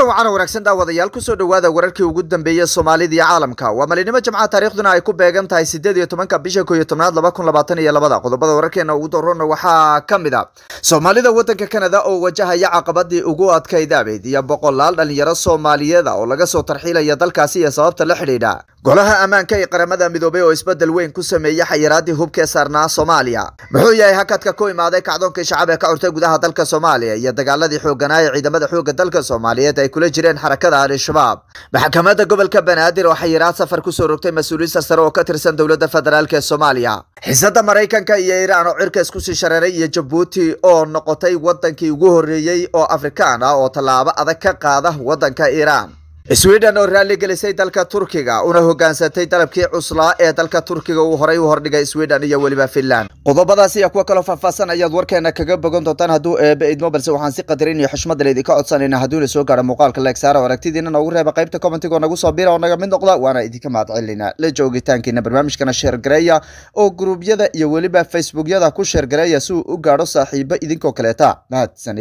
kulan wacan wanaagsan daawadayaal kusoo dhawaada wararkii ugu dambeeyey soomaalida iyo caalamka waa malinimo jimcaha taarikhduna ay ku beegan tahay sideed iyo tobanka bisha ko tobnaad laba kun labaatan iyo labada qodobada wararkeena ugu doorona waxaa ka mid a ah soomaalida waddanka kanada oo wajahaya caqabadii ugu adkayd abeyd iyo boqolaal dhallinyaro soomaaliyeeda oo laga soo tarxiilaya dalkaasi iyo sababta la xidhiidha golaha ammaanka ee qaramada midoobay oo isbedel weyn ku sameeyey xayiraadii hubkee saarnaa soomaaliya muxuu yahay hakadka ku imaaday kacdoonkii shacab ee ka curtay gudaha dalka soomaaliya iyo dagaaladii xooganaa ee ciidamada xooga dalka soomaaliyeed ay kula jireen xarakada al-shabaab maxkamadda gobolka banaadir waxay yidhaah safar kusoo rogtay mas-uuliyiinta sare oo ka tirsan dowladda federaalk ee soomaaliya xiisada maraykanka iyo iiraan oo cirka iskusii shareeray iyo jabuuti oo noqotay waddankii ugu horreeyey oo afrikaan ah oo tallaabo adag ka qaada waddanka iiraan swiden oo raalligelisay dalka turkiga una hogaansantay dalabkii cuslaa ee dalka turkiga uu horay u hordhigay sweden iyo weliba finland qodobadaas iyo kuwo kaloo faahfaahsan ayaad warkeena kaga bogan doontaan hadduu eebe idmo balse waxaan si qadarin iyo xushmad leydinka codsanayna hadduuna soo gaadha muuqaalka leegsaara aragtidiina noogu reeba qaybta commentig oo nagu soo bira oo naga mid noqda waana idinka mahad celina la joogitaankiina barnaamijkana sheergareeya oo gruubyada iyo weliba facebookyada ku sheergareeya si uu u gaadho saaxiibo idinkoo kaleeta mahadsan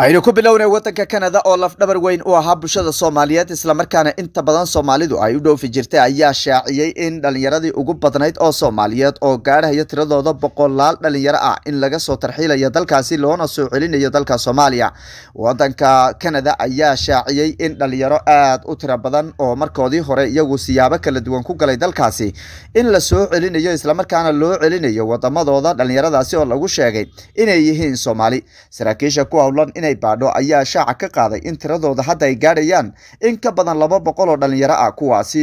aynu ku bilowna wadanka kanada oo lafdhabar weyn u ahaa bulshada soomaaliyeed internet islamarkaana inta badan soomaalidu ay u dhoofi jirtay ayaa shaaciyey in dhallinyaradii ugu badnayd oo soomaaliyeed oo gaadhayo tiradooda boqolaal dhalinyaro ah in laga soo tarxiilayo dalkaasi loona soo celinayo dalka soomaaliya wadanka kanada ayaa shaaciyey in dhallinyaro aad u tiro badan oo markoodii hore iyagu siyaabo kala duwan ku galay dalkaasi in la soo celinayo islamarkaana loo celinayo wadamadooda dhallinyaradaasi oo lagu sheegay inay yihiin soomaali saraakiisha ku howlan inay baadho ayaa shaaca ka qaaday in tiradooda hadda ay gaadhayaan in ka badan laba boqol oo dhalinyaro ah kuwaasi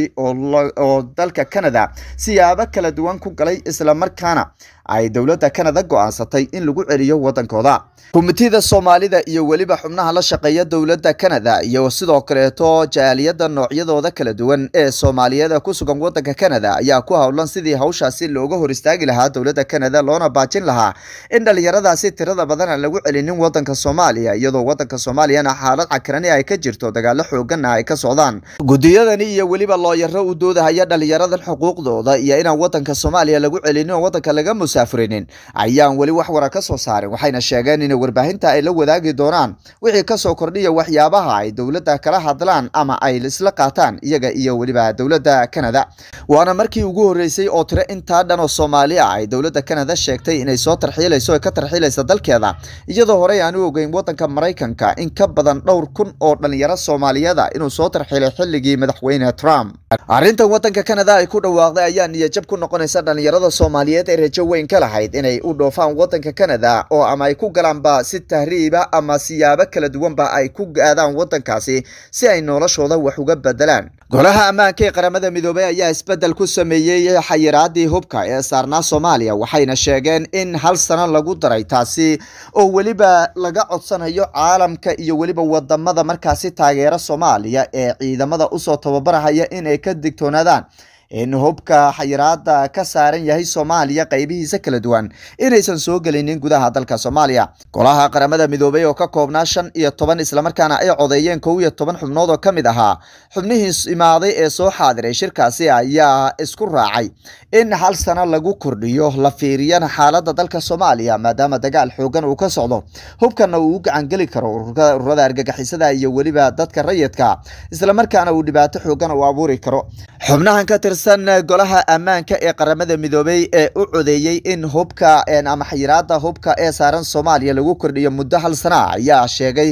oo dalka canada siyaabo kala duwan ku galay islamarkaana ay dowladda kanada go'aansatay in lagu celiyo waddankooda kumitida soomaalida iyo weliba xubnaha la shaqeeya dowladda kanada iyo sidoo kaleeto jaaliyadda noocyadooda kala duwan ee soomaaliyada ku sugan waddanka kanada ayaa ku howlan sidii hawshaasi looga hor istaagi lahaa dowladda kanada loona baajin lahaa in dhallinyaradaasi tirada badan aan lagu celinin waddanka soomaaliya iyadoo waddanka soomaaliyana xaalad cakrani ay ka jirto dagaalo xooganna ay ka socdaan gudiyadani iyo weliba looyaro u doodahaya dhallinyaradan xuquuqdooda iyo inaan waddanka soomaaliya lagu celinin oo waddanka laga musa saafurinin ayaan weli wax wara ka soo saarin waxayna sheegeen in warbaahinta ay la wadaagi doonaan wixii kasoo kordhiya waxyaabaha ay dowladda kala hadlaan ama ay isla qaataan iyaga iyo weliba dowladda kanada waana markii ugu horreysay oo tiro intaa dhan oo soomaali ay dowladda kanada sheegtay inay soo tarxiilayso ka tarxiilaysa dalkeeda iyadoo horey aan u ogeyn waddanka maraykanka in ka badan dhowr kun oo dhallinyaro soomaaliyeeda inuu soo tarxiilay xilligii madaxweyne trump arrintan waddanka kanada ay ku dhawaaqday ayaa niyajab ku noqonaysa dhallinyarada soomaaliyeed ee rajo weyn ka lahayd inay u dhoofaan waddanka kanada oo ama ay ku galaanba si tahriiba ama siyaabo kala duwanba ay ku aadaan waddankaasi si ay noloshooda wax uga bedelaan golaha ammaanka ee qaramada midoobey ayaa isbeddel ku sameeyey xayiraadii hubka ee saarnaa soomaaliya waxayna sheegeen in hal sano lagu daray taasi oo weliba laga codsanayo caalamka iyo weliba wadamada markaasi taageera soomaaliya ee ciidamada usoo tababarahaya inay ka digtoonaadaan in hubka xayiraada ka saaran yahay soomaaliya qaybihiisa kala duwan inaysan soo gelinin gudaha dalka soomaaliya golaha qaramada midoobay oo ka koobnaa shan iyo toban islamarkaana ay codeeyeen kow iyo toban xubnood oo ka mid ahaa xubnihii imaaday ee soo xaadiray shirkaasi ayaa isku raacay in hal sano lagu kordhiyo la fiiriyana xaalada dalka soomaaliya maadaama dagaal xoogan uu ka socdo hubkana uu u gacangeli karo ururada argagixisada iyo weliba dadka rayidka islamarkaana uu dhibaato xooggan u abuuri karo xubnahan ka tirsan eh, golaha ammaanka ee qaramada midoobey ee u codeeyey in hubka eh, ama xayiraada hubka ee saaran soomaaliya lagu kordhiyo muddo hal sana ayaa sheegay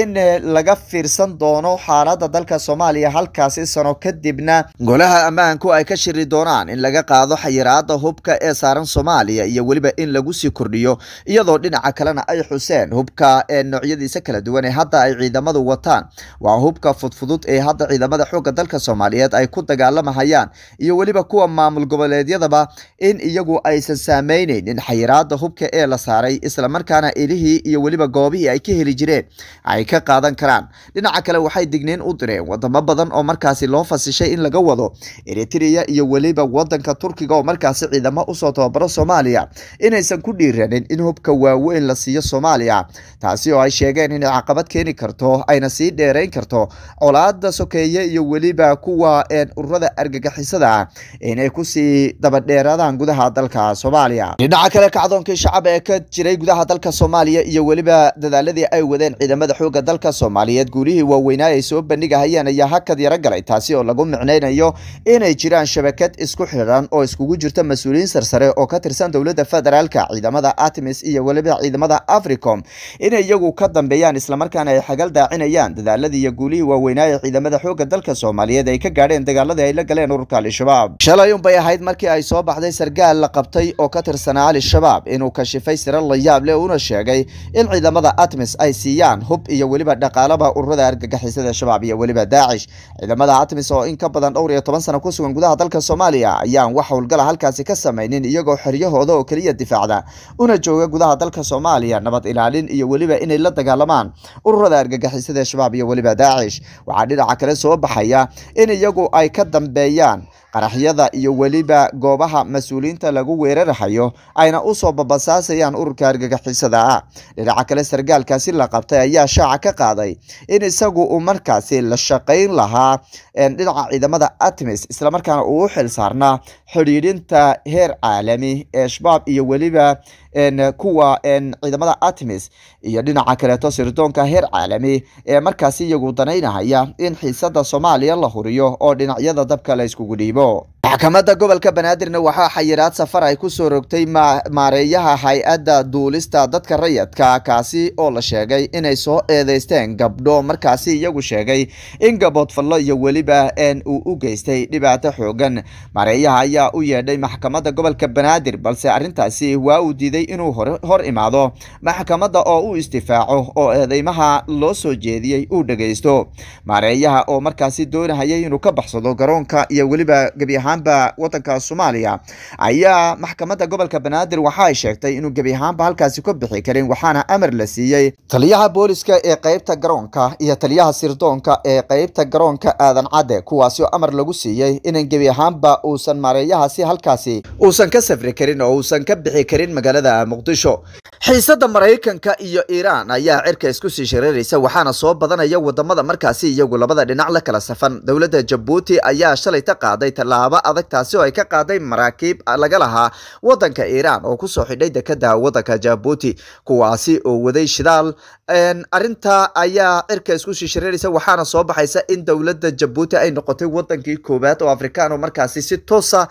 in eh, laga fiirsan doono xaalada dalka soomaaliya halkaasi sano kadibna golaha ammaanku ay ka shiri doonaan in laga qaado xayiraada hubka ee saaran soomaaliya iyo weliba in lagu sii kordhiyo iyadoo dhinaca kalena ay xuseen hubka noocyadiisa kala duwan ee hadda ay ciidamadu wataan waa hubka fudfudud ee hadda ciidamada xoogga dalka soomaaliyeed ay ku dagaal dagaalamahayaan iyo weliba kuwa maamul goboleedyadaba in iyagu aysan saameyneynin xayiraada hubka ee la saaray islamarkaana ilihii iyo weliba goobihii ay ka heli jireen ay ka qaadan karaan dhinaca kale waxay digniin u direen wadamo badan oo markaasi loo fasishay in laga wado eritriya iyo weliba wadanka turkiga oo markaasi ciidamo usoo tababaro soomaaliya inaysan ku dhiiranin in hubka waaweyn la siiyo soomaaliya taasi oo ay sheegeen inay caqabad keeni karto ayna sii dheerayn karto colaada sokeeye iyo weliba kuwa ururada dhaqaaqyada argagixisada ah inay kusii dabadheeradaan gudaha dalka soomaaliya dhinaca kale kacdoonkii shacab ee ka jiray gudaha dalka soomaaliya iyo weliba dadaaladii ay wadeen ciidamada xooga dalka soomaaliyeed guulihii waaweynaa ay soo bandhigahayeen ayaa hakad yaro galay taasi oo lagu micnaynayo inay jiraan shabakad isku xidhan oo iskugu jirta mas-uuliyiin sarsare oo ka tirsan dowladda federaalka ciidamada artemis iyo weliba ciidamada africom inay iyagu ka dambeeyaan islamarkaana ay xagal daacinayaan dadaaladii iyo guulihii waaweynaa ee ciidamada xooga dalka soomaaliyeed ay ka gaadheen dagaaladii la galeen ururka al-shabaab shalay unbay ahayd markii ay soo baxday sargaal la qabtay oo ka tirsanaa al-shabaab inuu kashifay siro la yaab leh uuna sheegay in ciidamada atmis ay siiyaan hub iyo weliba dhaqaalaba ururada argagixisada shabaab iyo weliba daacish ciidamada atmis oo in ka badan dhowr iyo toban sana ku sugan gudaha dalka soomaaliya ayaan wax howlgala halkaasi ka samaynin iyagoo xeryahooda oo keliya difaacda una jooga gudaha dalka soomaaliya nabad ilaalin iyo weliba inay la dagaalamaan ururada argagixisada shabaab iyo weliba daacish waxaa dhinaca kale soo baxaya in iyagu ay ka dambeeyaan qaraxyada iyo weliba goobaha mas-uuliyiinta lagu weerarahayo ayna usoo babasaasayaan ururka argagixisada ah dhinaca kale sargaalkaasi la qabtay ayaa shaaca ka qaaday in isagu uu markaasi la shaqayn lahaa dhinaca ciidamada atmis islamarkaana uu u xilsaarnaa xidhiidhinta heer caalami ee shabaab iyo weliba kuwa ciidamada atmis iyo dhinaca kaleeto sirdoonka heer caalami ee markaasi iyagu danaynahaya in xiisada soomaaliya la huriyo oo dhinacyada dabka la iskugu dhiibo Oh. maxkamadda gobolka banaadirna waxaa xayiraad safar ay ku soo rogtay maareeyaha hay-adda duulista dadka rayadka kaasi oo la sheegay inay soo eedaysteen gabdho markaasi iyagu sheegay in gaboodfallo iyo weliba een uu u geystay dhibaato xoogan maareeyaha ayaa u yeedhay maxkamadda gobolka banaadir balse arrintaasi waa uu diiday inuu hor imaado maxkamadda oo u istifaaco oo eedeymaha loo soo jeediyey uu dhegaysto maareeyaha oo markaasi doonahayay inuu ka baxsado garoonka iyo weliba gebi ahaan ahaanba wadanka soomaaliya ayaa maxkamadda gobolka banaadir waxa ay sheegtay inuu gebi ahaanba halkaasi ku bixi karin waxaana amar la siiyey taliyaha booliska ee qeybta garoonka iyo taliyaha sirdoonka ee qeybta garoonka aadan cadde kuwaasi oo amar lagu siiyey inan gebi ahaanba uusan maareeyahaasi halkaasi uusan ka safri karin oo uusan ka bixi karin magaalada muqdisho xiisadda maraykanka iyo iiraan ayaa cirka isku sii shareeraysa waxaana soo badanaya waddamada markaasi iyagu labada dhinac la kala safan dowladda jabuuti ayaa shalay shalayta qaaday tallaabo adag taasi oo ay ka qaaday maraakiib laga lahaa waddanka iiraan oo kusoo xidhay dekada waddanka jabuuti kuwaasi oo waday shidaal arinta ayaa cirka isku sii shareeraysa waxaana soo baxaysa in dowladda jabuuti ay noqotay waddankii koowaad oo afrikaan oo markaasi si toosa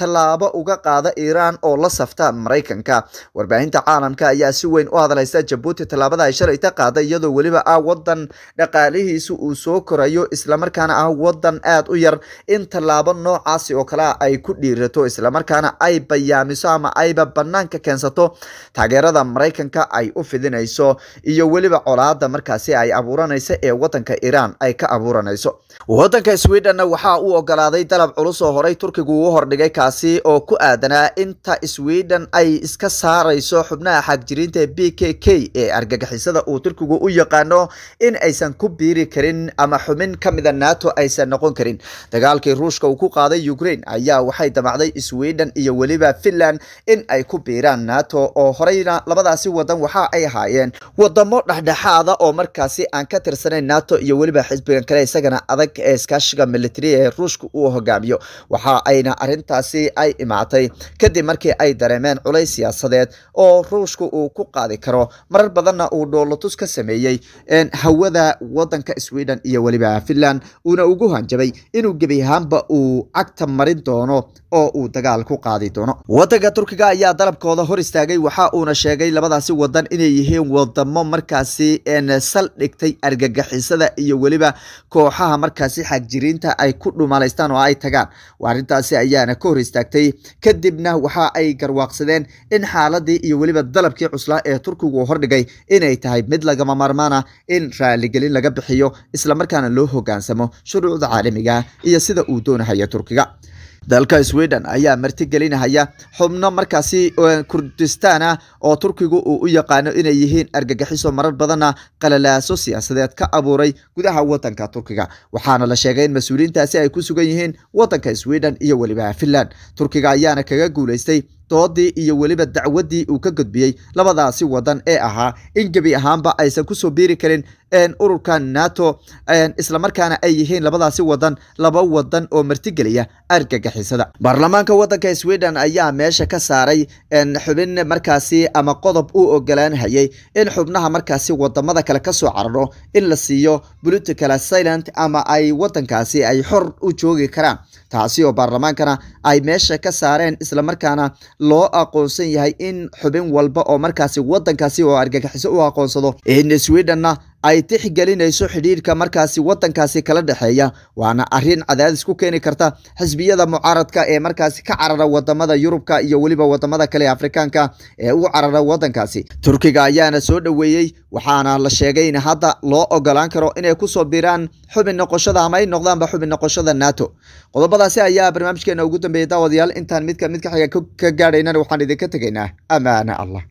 tallaabo uga qaada iiraan oo la safta maraykanka warbaahinta caalamka ayaa si weyn u hadlaysa jabuuti tallaabada ay shalayta qaaday iyadoo weliba ah wadan dhaqaalihiisa uu soo korayo islamarkaana ah wadan aad u yar in tallaabo noocaasi oo kale ay ku dhiirato islamarkaana ay bayaamiso ama ayba bannaanka keensato taageerada maraykanka ay u fidinayso iyo weliba colaada markaasi ay abuuranayso ee wadanka iiraan ay ka abuuranayso wadanka swidenna waxaa u ogolaaday dalab culus oo horay turkigu uu hordhigay kaasi oo ku aadanaa inta swiden ay iska saarayso xubna xubnaha xagjiriinta b k k ee argagixisada uu turkigu u yaqaano in aysan ku biiri karin ama xubin ka mida nato aysan noqon karin dagaalkii ruushka uu ku qaaday ukraine ayaa waxay damacday sweden iyo weliba finland in ay ku biiraan nato oo horeyna labadaasi wadan waxa ay ahaayeen waddamo dhexdhexaada oo markaasi aan ka tirsanayn nato iyo weliba xisbigan kale isagana adag ee iskaashiga militariya ee ruushka uu hogaamiyo waxa ayna arintaasi ay imaatay kadib markii ay dareemeen culays siyaasadeed oo ruushku uu ku qaadi karo marar badanna uu dhoolotus ka sameeyey hawada wadanka swiden iyo weliba finland uuna ugu hanjabay inuu gebi ahaanba uu cagta marin doono oo uu dagaal ku qaadi doono wadanka turkiga ayaa dalabkooda hor istaagay waxa uuna sheegay labadaasi wadan inay yihiin wadamo markaasi sal dhigtay argagixisada iyo weliba kooxaha markaasi xagjiriinta ay ku dhumalaystaan oo ay tagaan arrintaasi ayaana ka hor istaagtay kadibna waxa ay garwaaqsadeen in xaaladii iyo weliba weliba dalabkii cuslaa ee turkigu uu hordhigay inay tahay mid lagama maarmaana ah in raaligelin laga bixiyo islamarkaana loo hogaansamo shuruucda caalamiga ah iyo sida uu doonahaya turkiga dalka sweden ayaa martigelinahaya xubno markaasi kurdistaana ah, oo turkigu uu u yaqaano inay yihiin argagixiso marar badanna qalalaaso siyaasadeed ka abuuray gudaha wadanka turkiga waxaana la sheegay in mas-uuliyiintaasi ay ku sugan yihiin wadanka sweden iyo weliba finland turkiga ayaana kaga guulaystay doodii iyo weliba dacwaddii uu ka gudbiyey labadaasi wadan ee ahaa in gebi ahaanba aysan kusoo biiri karin ururka nato islamarkaana ay yihiin labadaasi wadan laba wadan oo martigeliya argagixisada baarlamaanka wadanka sweden ayaa meesha ka saaray xubin markaasi ama qodob u ogolaanhayay in xubnaha markaasi wadamada kale kasoo cararo in la siiyo political silent ama ay wadankaasi ay xor u joogi karaan taasi oo baarlamaankana ay meesha ka saareen isla markaana loo aqoonsan yahay in xubin walba oo markaasi waddankaasi oo argagixiso u aqoonsado in swedhenna ay tixgelinayso xidhiirhka markaasi waddankaasi kala dhexeeya waana arin cadaadis ku keeni karta xisbiyada mucaaradka ee markaasi ka carara wadamada yurubka iyo weliba wadamada kale ee afrikaanka ee u carara waddankaasi turkiga ayaana soo dhoweeyey waxaana la sheegay in hadda loo ogolaan karo inay ku soo biraan xubin noqoshada ama ay noqdaanba xubin noqoshada nato qodobadaasi ayaa barnaamijkeena ugu dambeeyey daawadayaal intaan mid ka mid ka xiga ka gaadhaynana waxaan idinka tegaynaa ammaana allah